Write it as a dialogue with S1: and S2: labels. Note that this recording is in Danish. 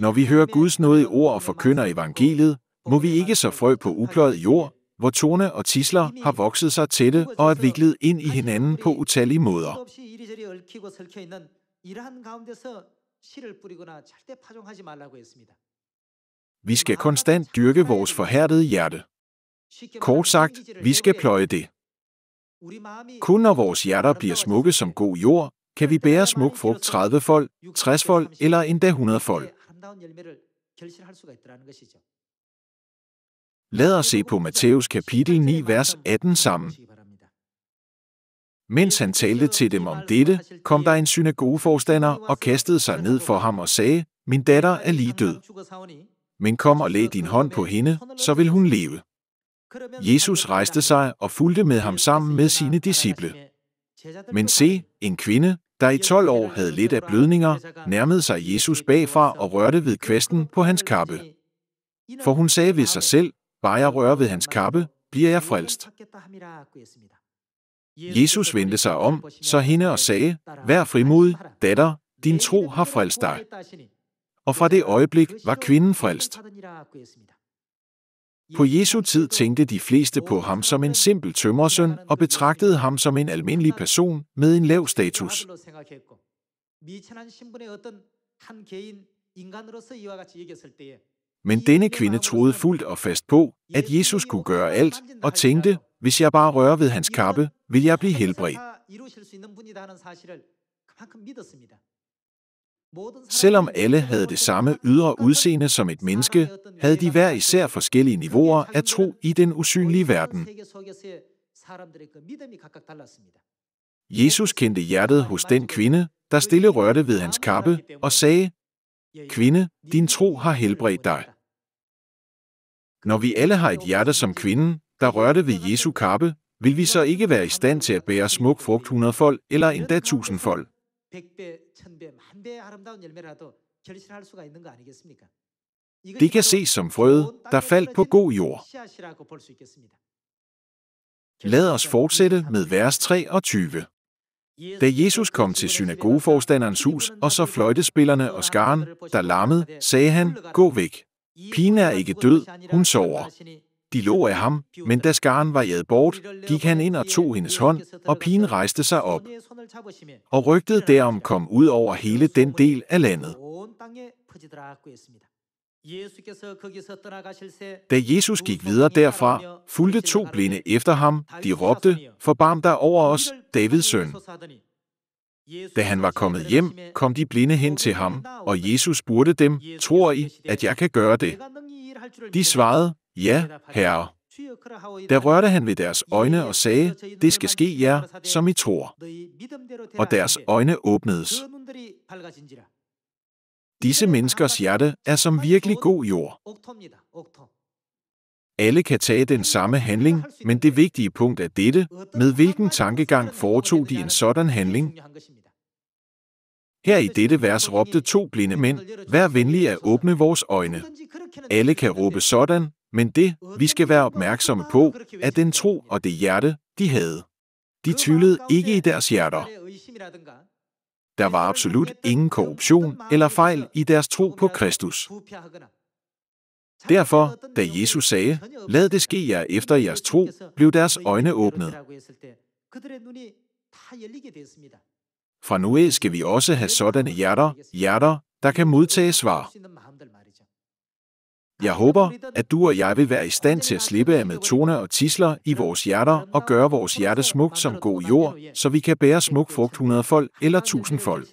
S1: Når vi hører Guds nåde i ord og forkynder evangeliet, må vi ikke så frø på upløjet jord, hvor torne og tisler har vokset sig tætte og er viklet ind i hinanden på utallige måder. Vi skal konstant dyrke vores forhærdede hjerte. Kort sagt, vi skal pløje det. Kun når vores hjerter bliver smukke som god jord, kan vi bære smuk frugt 30-fold, 60-fold eller endda 100-fold. Lad os se på Matteus kapitel 9, vers 18 sammen. Mens han talte til dem om dette, kom der en synagogeforstander og kastede sig ned for ham og sagde, Min datter er lige død. Men kom og læg din hånd på hende, så vil hun leve. Jesus rejste sig og fulgte med ham sammen med sine disciple. Men se, en kvinde, der i 12 år havde lidt af blødninger, nærmede sig Jesus bagfra og rørte ved kvæsten på hans kappe. For hun sagde ved sig selv, bare jeg rører ved hans kappe, bliver jeg frelst. Jesus vendte sig om, så hende og sagde, Vær frimodig, datter, din tro har frelst dig. Og fra det øjeblik var kvinden frelst. På Jesu tid tænkte de fleste på ham som en simpel tømmersøn og betragtede ham som en almindelig person med en lav status. Men denne kvinde troede fuldt og fast på, at Jesus kunne gøre alt, og tænkte, hvis jeg bare rører ved hans kappe, vil jeg blive helbredt. Selvom alle havde det samme ydre udseende som et menneske, havde de hver især forskellige niveauer af tro i den usynlige verden. Jesus kendte hjertet hos den kvinde, der stille rørte ved hans kappe og sagde, Kvinde, din tro har helbredt dig. Når vi alle har et hjerte som kvinden, der rørte ved Jesu kappe, vil vi så ikke være i stand til at bære smuk frugt hundredfold eller endda tusindfold. Det kan ses som frøet, der faldt på god jord. Lad os fortsætte med vers 23. Da Jesus kom til synagogeforstanderens hus, og så fløjtespillerne og skaren, der lammede, sagde han, gå væk. Pigen er ikke død, hun sover. De lå af ham, men da skaren var jædet bort, gik han ind og tog hendes hånd, og pigen rejste sig op. Og rygtet derom kom ud over hele den del af landet. Da Jesus gik videre derfra, fulgte to blinde efter ham. De råbte, forbarm dig over os, Davids søn. Da han var kommet hjem, kom de blinde hen til ham, og Jesus spurgte dem, tror I, at jeg kan gøre det? De svarede, Ja, herre. Der rørte han ved deres øjne og sagde, det skal ske jer, som I tror. Og deres øjne åbnedes. Disse menneskers hjerte er som virkelig god jord. Alle kan tage den samme handling, men det vigtige punkt er dette, med hvilken tankegang foretog de en sådan handling? Her i dette vers råbte to blinde mænd, vær venlige at åbne vores øjne. Alle kan råbe sådan, men det, vi skal være opmærksomme på, er den tro og det hjerte, de havde. De tvivlede ikke i deres hjerter. Der var absolut ingen korruption eller fejl i deres tro på Kristus. Derfor, da Jesus sagde, lad det ske jer efter jeres tro, blev deres øjne åbnet. Fra nu af skal vi også have sådanne hjerter, hjerter, der kan modtage svar. Jeg håber, at du og jeg vil være i stand til at slippe af med toner og tisler i vores hjerter og gøre vores hjerte smukt som god jord, så vi kan bære smuk frugt 100 folk eller 1000 folk.